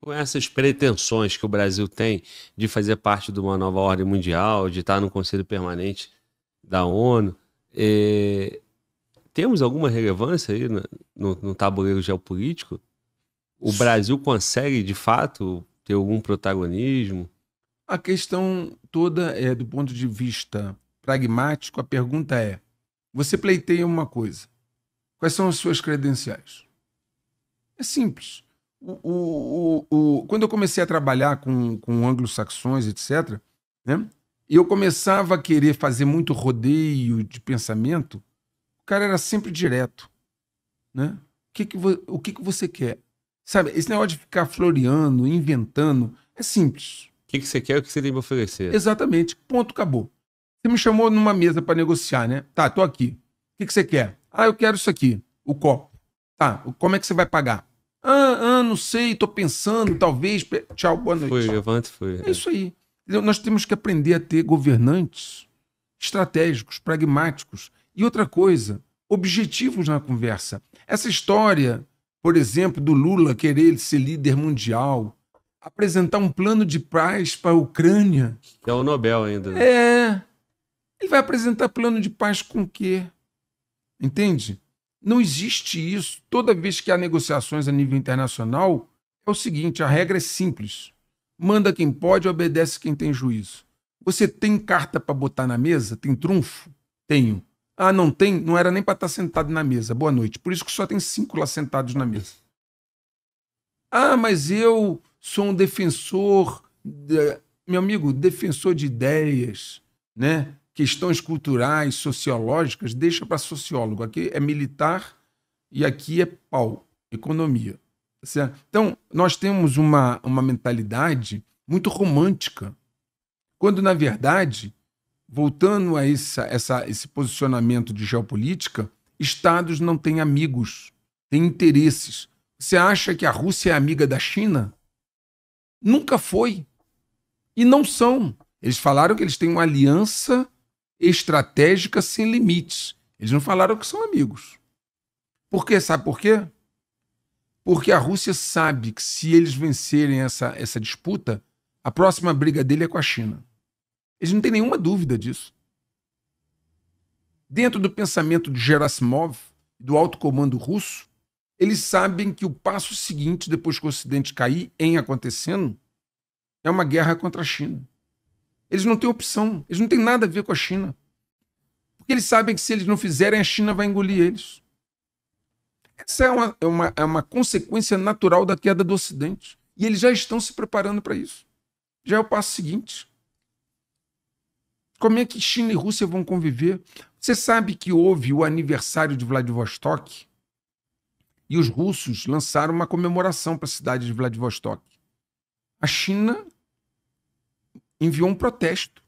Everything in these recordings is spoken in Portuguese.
com essas pretensões que o Brasil tem de fazer parte de uma nova ordem mundial, de estar no Conselho Permanente da ONU, é... temos alguma relevância aí no, no, no, tabuleiro geopolítico? O Brasil consegue, de fato, ter algum protagonismo? A questão toda é, do ponto de vista pragmático, a pergunta é: você pleiteia uma coisa, quais são as suas credenciais? É simples o, o, o, quando eu comecei a trabalhar com, com anglo-saxões, etc., né, eu começava a querer fazer muito rodeio de pensamento, o cara era sempre direto. Né? O, que, que, vo, o que, que você quer? Sabe, esse negócio de ficar floreando, inventando, é simples. O que, que você quer o que você tem para oferecer? Exatamente. Ponto, acabou. Você me chamou numa mesa para negociar, né? Tá, tô aqui. O que, que você quer? Ah, eu quero isso aqui, o copo. Tá, como é que você vai pagar? Ah, ah, não sei, tô pensando, talvez. Tchau, boa noite. Foi, levante, foi. É, é, isso aí. Nós temos que aprender a ter governantes estratégicos, pragmáticos. E outra coisa, objetivos na conversa. Essa história, por exemplo, do Lula querer ser líder mundial, apresentar um plano de paz para a Ucrânia. Que é o Nobel ainda. Né? É. Ele vai apresentar plano de paz com o quê? Entende? Não existe isso. Toda vez que há negociações a nível internacional, é o seguinte: a regra é simples. Manda quem pode, obedece quem tem juízo. Você tem carta para botar na mesa? Tem trunfo? Tenho. Ah, não tem? Não era nem para estar tá sentado na mesa. Boa noite. Por isso que só tem cinco lá sentados na mesa. Ah, mas eu sou um defensor, de... meu amigo, defensor de ideias, né? questões culturais, sociológicas, deixa para sociólogo. Aqui é militar e aqui é pau, economia. Tá certo? Então, nós temos uma, uma mentalidade muito romântica, quando, na verdade, voltando a essa, essa, esse posicionamento de geopolítica, estados não têm amigos, têm interesses. Você acha que a Rússia é amiga da China? Nunca foi. E não são. Eles falaram que eles têm uma aliança estratégica sem limites. Eles não falaram que são amigos. Por quê? Sabe por quê? Porque a Rússia sabe que se eles vencerem essa, essa disputa, a próxima briga dele é com a China. Eles não têm nenhuma dúvida disso. Dentro do pensamento de Gerasimov, do alto comando russo, eles sabem que o passo seguinte, depois que o Ocidente cair em acontecendo, é uma guerra contra a China. Eles não têm opção. Eles não têm nada a ver com a China. Porque eles sabem que se eles não fizerem, a China vai engolir eles. Essa é uma, é uma, é uma consequência natural da queda do Ocidente. E eles já estão se preparando para isso. Já é o passo seguinte. Como é que China e Rússia vão conviver? Você sabe que houve o aniversário de Vladivostok e os russos lançaram uma comemoração para a cidade de Vladivostok. A China enviou um protesto.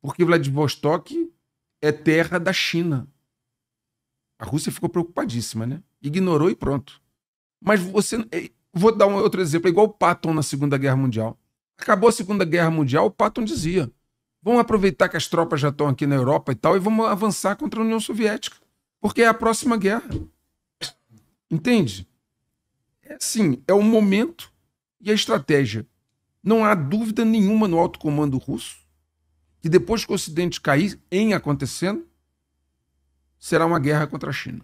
Porque Vladivostok é terra da China. A Rússia ficou preocupadíssima, né? Ignorou e pronto. Mas você. Eh, vou dar um outro exemplo, igual o Patton na Segunda Guerra Mundial. Acabou a Segunda Guerra Mundial, o Patton dizia: vamos aproveitar que as tropas já estão aqui na Europa e tal e vamos avançar contra a União Soviética, porque é a próxima guerra. Entende? É assim, é o momento e a estratégia não há dúvida nenhuma no alto comando russo que depois que o Ocidente cair em acontecendo, será uma guerra contra a China.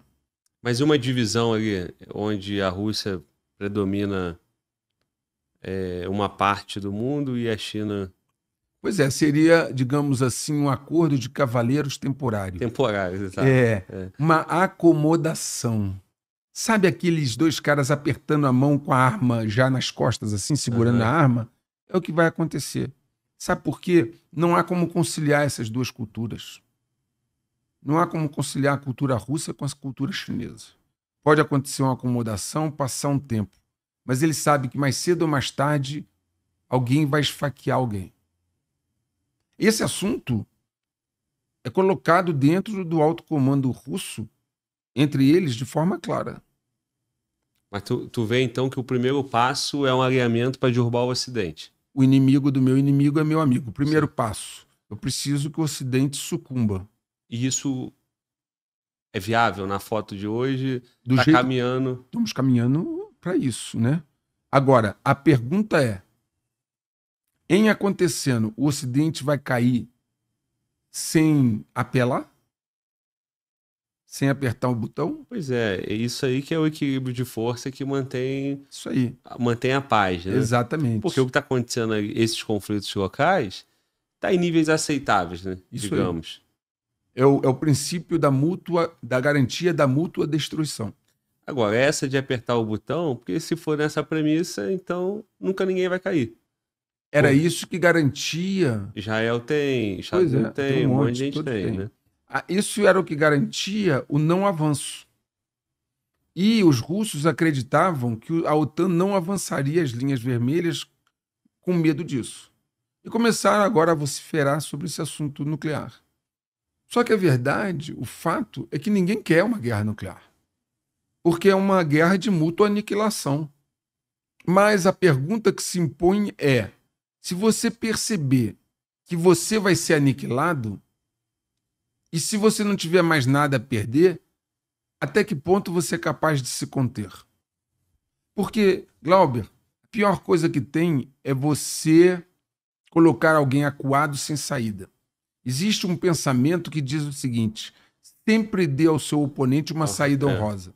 Mas uma divisão ali, onde a Rússia predomina é, uma parte do mundo e a China. Pois é, seria, digamos assim, um acordo de cavaleiros temporário. Temporário, exato. É, é, uma acomodação. Sabe aqueles dois caras apertando a mão com a arma já nas costas, assim, segurando uhum. a arma? é o que vai acontecer. Sabe por quê? Não há como conciliar essas duas culturas. Não há como conciliar a cultura russa com a cultura chinesa. Pode acontecer uma acomodação, passar um tempo, mas ele sabe que mais cedo ou mais tarde alguém vai esfaquear alguém. Esse assunto é colocado dentro do alto comando russo, entre eles, de forma clara. Mas tu, tu vê então que o primeiro passo é um alinhamento para derrubar o Ocidente o inimigo do meu inimigo é meu amigo. Primeiro Sim. passo. Eu preciso que o Ocidente sucumba. E isso é viável na foto de hoje? Do tá jeito... caminhando. Estamos caminhando para isso, né? Agora, a pergunta é: em acontecendo, o Ocidente vai cair sem apelar? sem apertar o botão? Pois é, é, isso aí que é o equilíbrio de força que mantém isso aí. mantém a paz, né? Exatamente. Porque o que está acontecendo esses conflitos locais está em níveis aceitáveis, né? Isso Digamos. É o, é o princípio da mútua, da garantia da mútua destruição. Agora, essa de apertar o botão, porque se for nessa premissa, então nunca ninguém vai cair. Era Pô. isso que garantia. Israel tem, Estados Unidos é, tem, tem, um monte, um monte de gente tem, tem, né? Ah, isso era o que garantia o não avanço. E os russos acreditavam que a OTAN não avançaria as linhas vermelhas com medo disso. E começaram agora a vociferar sobre esse assunto nuclear. Só que a verdade, o fato, é que ninguém quer uma guerra nuclear. Porque é uma guerra de mútua aniquilação. Mas a pergunta que se impõe é: se você perceber que você vai ser aniquilado, e se você não tiver mais nada a perder, até que ponto você é capaz de se conter? Porque, Glauber, a pior coisa que tem é você colocar alguém acuado sem saída. Existe um pensamento que diz o seguinte: sempre dê ao seu oponente uma saída honrosa.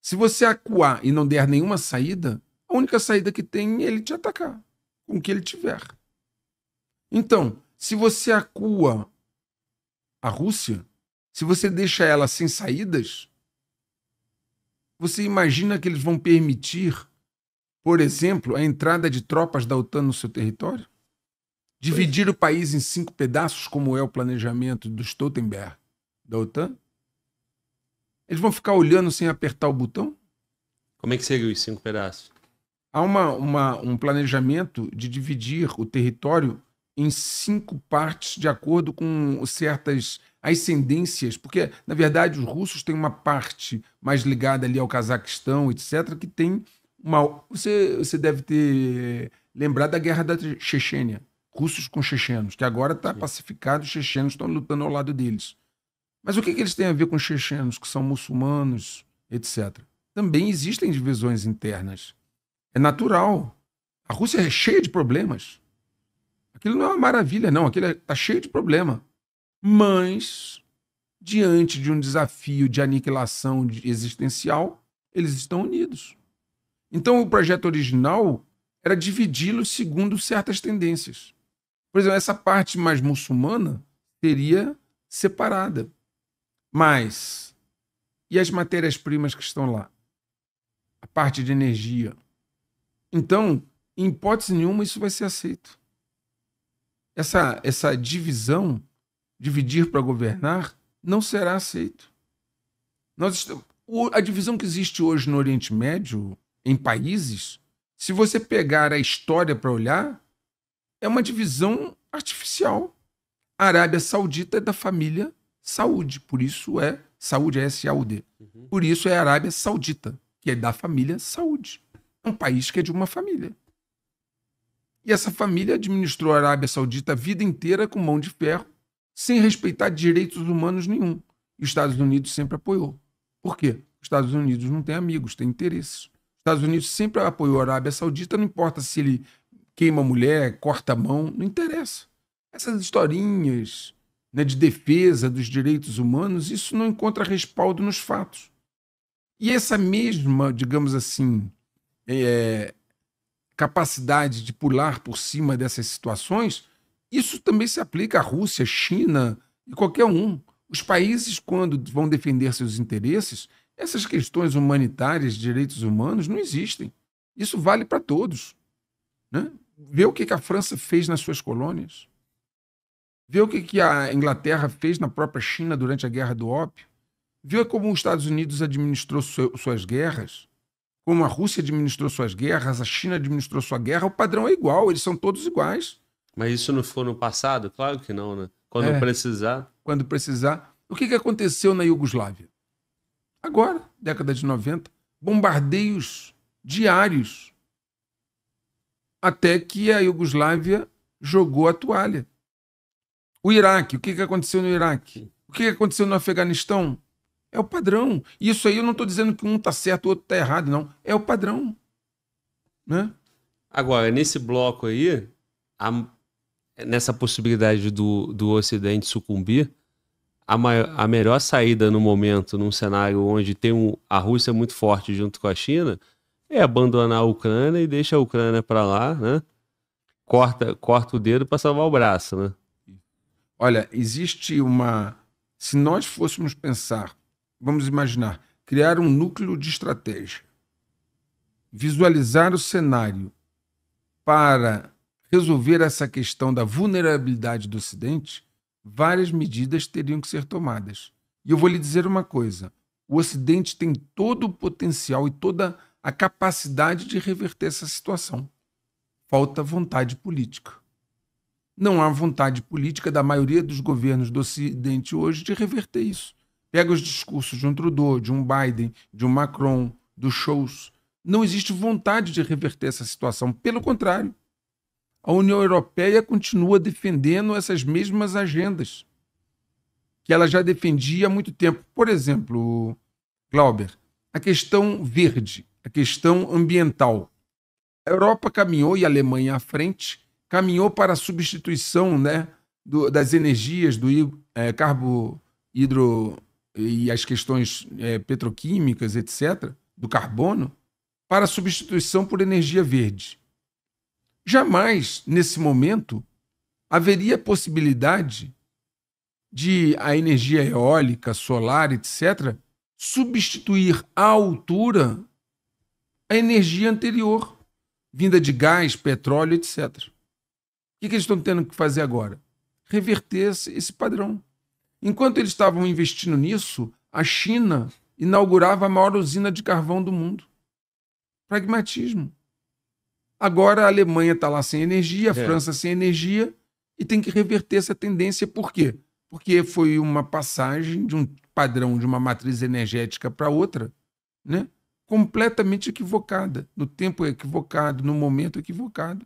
Se você acuar e não der nenhuma saída, a única saída que tem é ele te atacar, com o que ele tiver. Então, se você acua a Rússia, se você deixa ela sem saídas, você imagina que eles vão permitir, por exemplo, a entrada de tropas da OTAN no seu território? Dividir o país em cinco pedaços, como é o planejamento do Stoltenberg da OTAN? Eles vão ficar olhando sem apertar o botão? Como é que seria os cinco pedaços? Há uma, uma, um planejamento de dividir o território em cinco partes de acordo com certas ascendências, porque na verdade os russos têm uma parte mais ligada ali ao Cazaquistão, etc, que tem uma você você deve ter lembrado da guerra da Chechênia, russos com chechenos, que agora está pacificado, os chechenos estão lutando ao lado deles. Mas o que, que eles têm a ver com os chechenos, que são muçulmanos, etc? Também existem divisões internas. É natural. A Rússia é cheia de problemas. Aquilo não é uma maravilha, não. Aquilo está é, tá cheio de problema. Mas, diante de um desafio de aniquilação existencial, eles estão unidos. Então, o projeto original era dividi-los segundo certas tendências. Por exemplo, essa parte mais muçulmana seria separada. Mas, e as matérias-primas que estão lá? A parte de energia. Então, em hipótese nenhuma, isso vai ser aceito essa, essa divisão, dividir para governar, não será aceito. Nós, a divisão que existe hoje no Oriente Médio, em países, se você pegar a história para olhar, é uma divisão artificial. A Arábia Saudita é da família Saúde, por isso é Saúde é S-A-U-D. Uhum. Por isso é a Arábia Saudita, que é da família Saúde. É um país que é de uma família. E essa família administrou a Arábia Saudita a vida inteira com mão de ferro, sem respeitar direitos humanos nenhum. E os Estados Unidos sempre apoiou. Por quê? Os Estados Unidos não tem amigos, tem interesses. Os Estados Unidos sempre apoiou a Arábia Saudita, não importa se ele queima a mulher, corta a mão, não interessa. Essas historinhas né, de defesa dos direitos humanos, isso não encontra respaldo nos fatos. E essa mesma, digamos assim, é, capacidade de pular por cima dessas situações, isso também se aplica à Rússia, China e qualquer um. Os países, quando vão defender seus interesses, essas questões humanitárias, direitos humanos, não existem. Isso vale para todos. Né? Vê o que a França fez nas suas colônias. Vê o que a Inglaterra fez na própria China durante a Guerra do Ópio. Vê como os Estados Unidos administrou suas guerras como a Rússia administrou suas guerras, a China administrou sua guerra, o padrão é igual, eles são todos iguais. Mas isso não foi no passado? Claro que não, né? Quando é, precisar. Quando precisar. O que, que aconteceu na Iugoslávia? Agora, década de 90, bombardeios diários. Até que a Iugoslávia jogou a toalha. O Iraque, o que, que aconteceu no Iraque? O que, que aconteceu no Afeganistão? É o padrão. Isso aí eu não estou dizendo que um está certo, o outro está errado, não. É o padrão. Né? Agora, nesse bloco aí, a, nessa possibilidade do, do Ocidente sucumbir, a, maior, a melhor saída no momento, num cenário onde tem um, a Rússia muito forte junto com a China, é abandonar a Ucrânia e deixa a Ucrânia para lá, né? Corta, corta o dedo para salvar o braço, né? Olha, existe uma. Se nós fôssemos pensar vamos imaginar, criar um núcleo de estratégia, visualizar o cenário para resolver essa questão da vulnerabilidade do Ocidente, várias medidas teriam que ser tomadas. E eu vou lhe dizer uma coisa: o Ocidente tem todo o potencial e toda a capacidade de reverter essa situação. Falta vontade política. Não há vontade política da maioria dos governos do Ocidente hoje de reverter isso. Pega os discursos de um Trudeau, de um Biden, de um Macron, dos shows. Não existe vontade de reverter essa situação. Pelo contrário, a União Europeia continua defendendo essas mesmas agendas que ela já defendia há muito tempo. Por exemplo, Glauber, a questão verde, a questão ambiental. A Europa caminhou e a Alemanha à frente caminhou para a substituição né, do, das energias do é, carbo hidro e as questões é, petroquímicas, etc., do carbono, para substituição por energia verde. Jamais, nesse momento, haveria possibilidade de a energia eólica, solar, etc., substituir à altura a energia anterior, vinda de gás, petróleo, etc. O que, eles estão tendo que fazer agora? Reverter esse padrão. Enquanto eles estavam investindo nisso, a China inaugurava a maior usina de carvão do mundo. Pragmatismo. Agora a Alemanha está lá sem energia, a é. França sem energia, e tem que reverter essa tendência. Por quê? Porque foi uma passagem de um padrão de uma matriz energética para outra, né? completamente equivocada, no tempo equivocado, no momento equivocado.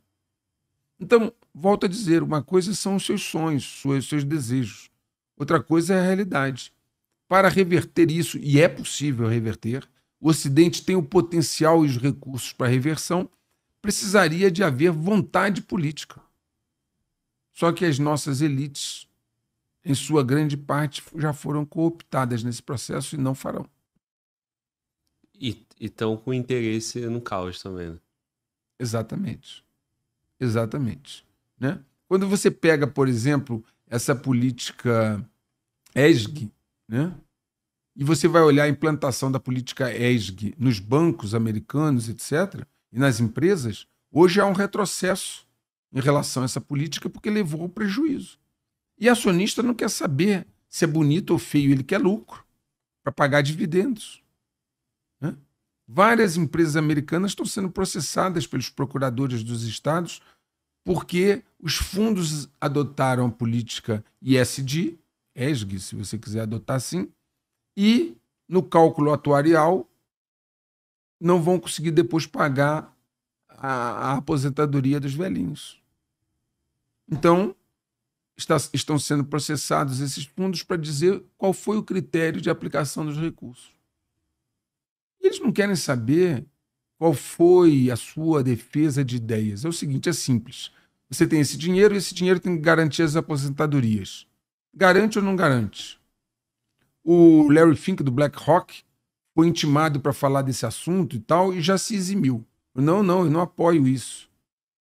Então, volto a dizer, uma coisa são os seus sonhos, os seus desejos outra coisa é a realidade. Para reverter isso, e é possível reverter, o Ocidente tem o potencial e os recursos para reversão, precisaria de haver vontade política. Só que as nossas elites, em sua grande parte, já foram cooptadas nesse processo e não farão. E estão com interesse no caos também. Né? Exatamente. Exatamente. Né? Quando você pega, por exemplo, essa política ESG, né? e você vai olhar a implantação da política ESG nos bancos americanos, etc., e nas empresas, hoje há um retrocesso em relação a essa política porque levou ao prejuízo. E acionista não quer saber se é bonito ou feio, ele quer lucro para pagar dividendos. Né? Várias empresas americanas estão sendo processadas pelos procuradores dos estados porque os fundos adotaram a política ISD, é, ESG, se você quiser adotar assim, e no cálculo atuarial não vão conseguir depois pagar a, a aposentadoria dos velhinhos. Então, está, estão sendo processados esses fundos para dizer qual foi o critério de aplicação dos recursos. Eles não querem saber qual foi a sua defesa de ideias? É o seguinte, é simples. Você tem esse dinheiro e esse dinheiro tem que garantir as aposentadorias. Garante ou não garante? O Larry Fink, do BlackRock, foi intimado para falar desse assunto e tal, e já se eximiu. Não, não, eu não apoio isso.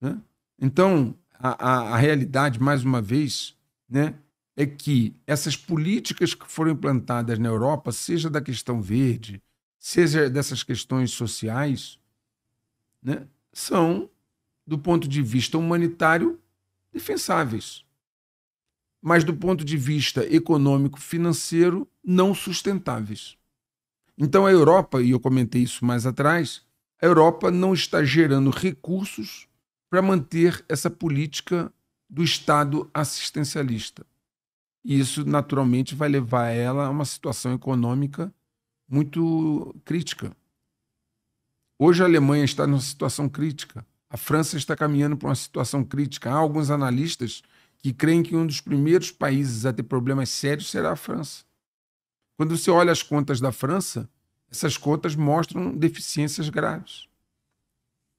Né? Então, a, a, a realidade, mais uma vez, né, é que essas políticas que foram implantadas na Europa, seja da questão verde, seja dessas questões sociais, né, são, do ponto de vista humanitário, defensáveis. Mas, do ponto de vista econômico, financeiro, não sustentáveis. Então, a Europa, e eu comentei isso mais atrás, a Europa não está gerando recursos para manter essa política do Estado assistencialista. E isso, naturalmente, vai levar ela a uma situação econômica muito crítica. Hoje a Alemanha está numa situação crítica. A França está caminhando para uma situação crítica. Há alguns analistas que creem que um dos primeiros países a ter problemas sérios será a França. Quando você olha as contas da França, essas contas mostram deficiências graves.